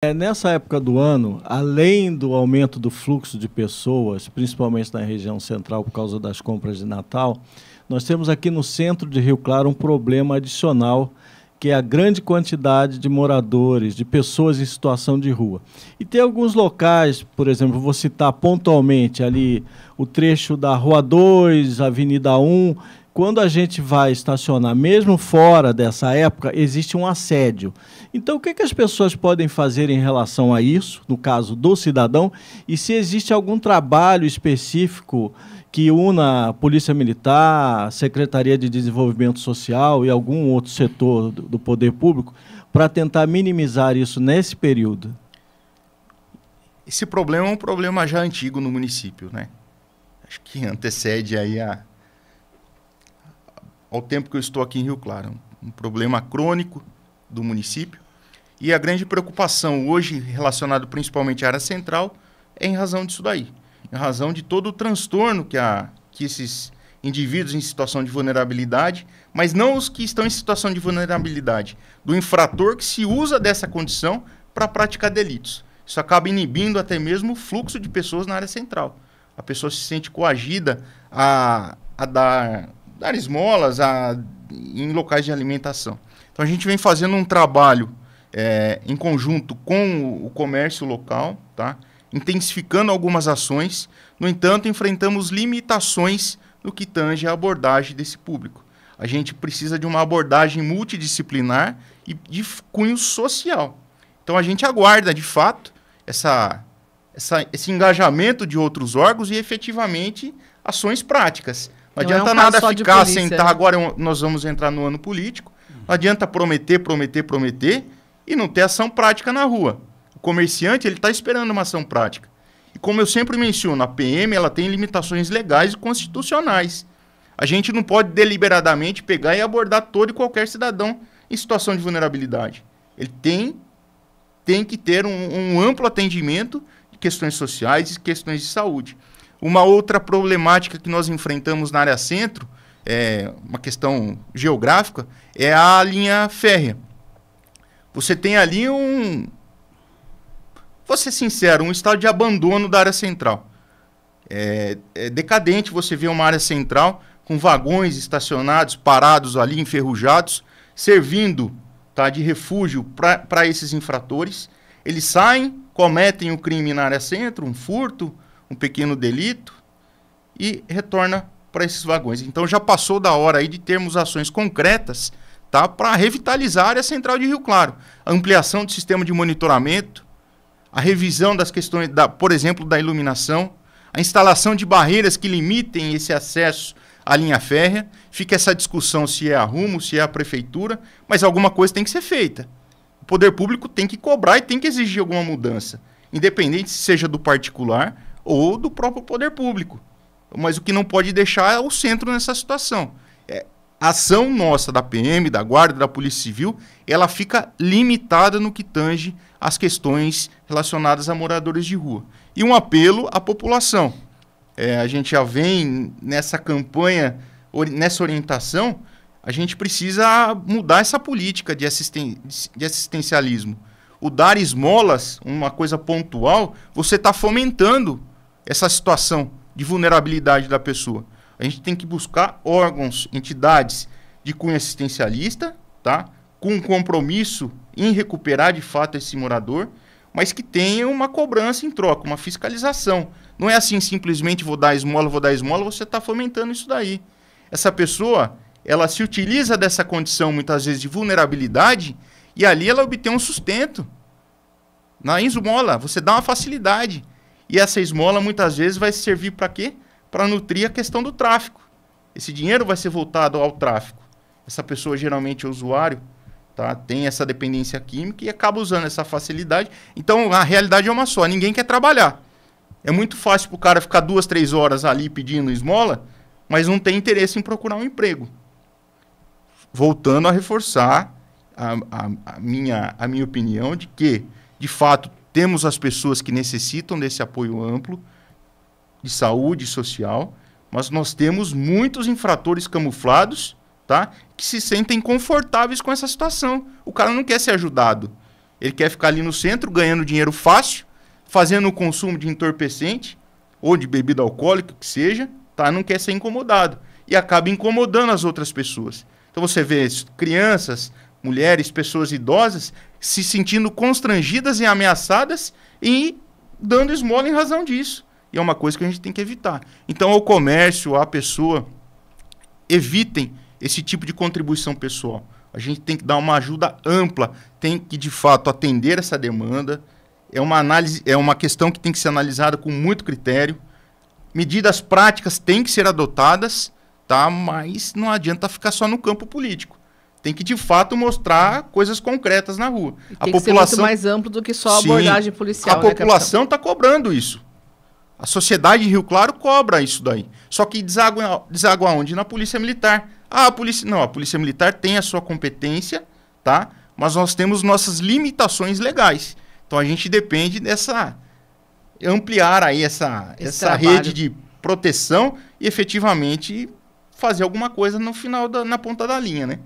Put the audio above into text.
É, nessa época do ano, além do aumento do fluxo de pessoas, principalmente na região central por causa das compras de Natal, nós temos aqui no centro de Rio Claro um problema adicional, que é a grande quantidade de moradores, de pessoas em situação de rua. E tem alguns locais, por exemplo, vou citar pontualmente ali o trecho da Rua 2, Avenida 1, quando a gente vai estacionar, mesmo fora dessa época, existe um assédio. Então, o que, é que as pessoas podem fazer em relação a isso, no caso do cidadão, e se existe algum trabalho específico que una a Polícia Militar, a Secretaria de Desenvolvimento Social e algum outro setor do poder público para tentar minimizar isso nesse período? Esse problema é um problema já antigo no município, né? Acho que antecede aí a ao tempo que eu estou aqui em Rio Claro. Um problema crônico do município. E a grande preocupação hoje, relacionada principalmente à área central, é em razão disso daí. Em razão de todo o transtorno que, há que esses indivíduos em situação de vulnerabilidade, mas não os que estão em situação de vulnerabilidade, do infrator que se usa dessa condição para praticar delitos. Isso acaba inibindo até mesmo o fluxo de pessoas na área central. A pessoa se sente coagida a, a dar dar esmolas a, em locais de alimentação. Então a gente vem fazendo um trabalho é, em conjunto com o comércio local, tá? intensificando algumas ações, no entanto, enfrentamos limitações no que tange a abordagem desse público. A gente precisa de uma abordagem multidisciplinar e de cunho social. Então a gente aguarda, de fato, essa, essa, esse engajamento de outros órgãos e efetivamente ações práticas. Não adianta é um nada ficar, sentar, né? agora nós vamos entrar no ano político. Não adianta prometer, prometer, prometer e não ter ação prática na rua. O comerciante, ele está esperando uma ação prática. E como eu sempre menciono, a PM, ela tem limitações legais e constitucionais. A gente não pode deliberadamente pegar e abordar todo e qualquer cidadão em situação de vulnerabilidade. Ele tem, tem que ter um, um amplo atendimento de questões sociais e questões de saúde. Uma outra problemática que nós enfrentamos na área centro, é uma questão geográfica, é a linha férrea. Você tem ali um. Vou ser sincero, um estado de abandono da área central. É, é decadente você ver uma área central com vagões estacionados, parados ali, enferrujados, servindo tá, de refúgio para esses infratores. Eles saem, cometem o um crime na área centro, um furto, um pequeno delito e retorna para esses vagões. Então já passou da hora aí de termos ações concretas tá, para revitalizar a área central de Rio Claro. A ampliação do sistema de monitoramento, a revisão das questões, da, por exemplo, da iluminação, a instalação de barreiras que limitem esse acesso à linha férrea. Fica essa discussão se é a Rumo, se é a prefeitura, mas alguma coisa tem que ser feita. O poder público tem que cobrar e tem que exigir alguma mudança, independente se seja do particular ou do próprio poder público. Mas o que não pode deixar é o centro nessa situação. É, a ação nossa da PM, da Guarda, da Polícia Civil, ela fica limitada no que tange às questões relacionadas a moradores de rua. E um apelo à população. É, a gente já vem nessa campanha, nessa orientação, a gente precisa mudar essa política de, assisten de assistencialismo. O dar esmolas, uma coisa pontual, você está fomentando essa situação de vulnerabilidade da pessoa? A gente tem que buscar órgãos, entidades de cunho assistencialista, tá? com um compromisso em recuperar de fato esse morador, mas que tenha uma cobrança em troca, uma fiscalização. Não é assim simplesmente vou dar esmola, vou dar esmola, você está fomentando isso daí. Essa pessoa, ela se utiliza dessa condição muitas vezes de vulnerabilidade e ali ela obtém um sustento. Na esmola, você dá uma facilidade. E essa esmola muitas vezes vai servir para quê? Para nutrir a questão do tráfico. Esse dinheiro vai ser voltado ao tráfico. Essa pessoa geralmente é usuário, tá? Tem essa dependência química e acaba usando essa facilidade. Então a realidade é uma só, ninguém quer trabalhar. É muito fácil para o cara ficar duas, três horas ali pedindo esmola, mas não tem interesse em procurar um emprego. Voltando a reforçar a, a, a minha, a minha opinião de que, de fato, temos as pessoas que necessitam desse apoio amplo de saúde social, mas nós temos muitos infratores camuflados, tá? Que se sentem confortáveis com essa situação. O cara não quer ser ajudado. Ele quer ficar ali no centro ganhando dinheiro fácil, fazendo o consumo de entorpecente ou de bebida alcoólica que seja, tá? Não quer ser incomodado e acaba incomodando as outras pessoas. Então você vê crianças, mulheres, pessoas idosas se sentindo constrangidas e ameaçadas e dando esmola em razão disso. E é uma coisa que a gente tem que evitar. Então, o comércio, a pessoa, evitem esse tipo de contribuição pessoal. A gente tem que dar uma ajuda ampla, tem que de fato atender essa demanda. É uma análise, é uma questão que tem que ser analisada com muito critério. Medidas práticas têm que ser adotadas, tá? Mas não adianta ficar só no campo político. Tem que, de fato, mostrar coisas concretas na rua. E tem a população... que ser muito mais amplo do que só a Sim, abordagem policial. A né, população está cobrando isso. A sociedade de Rio Claro cobra isso daí. Só que deságua, deságua onde? Na polícia militar. Ah, a polícia. Não, a polícia militar tem a sua competência, tá? Mas nós temos nossas limitações legais. Então a gente depende dessa. ampliar aí essa, essa rede de proteção e efetivamente fazer alguma coisa no final da, na ponta da linha, né?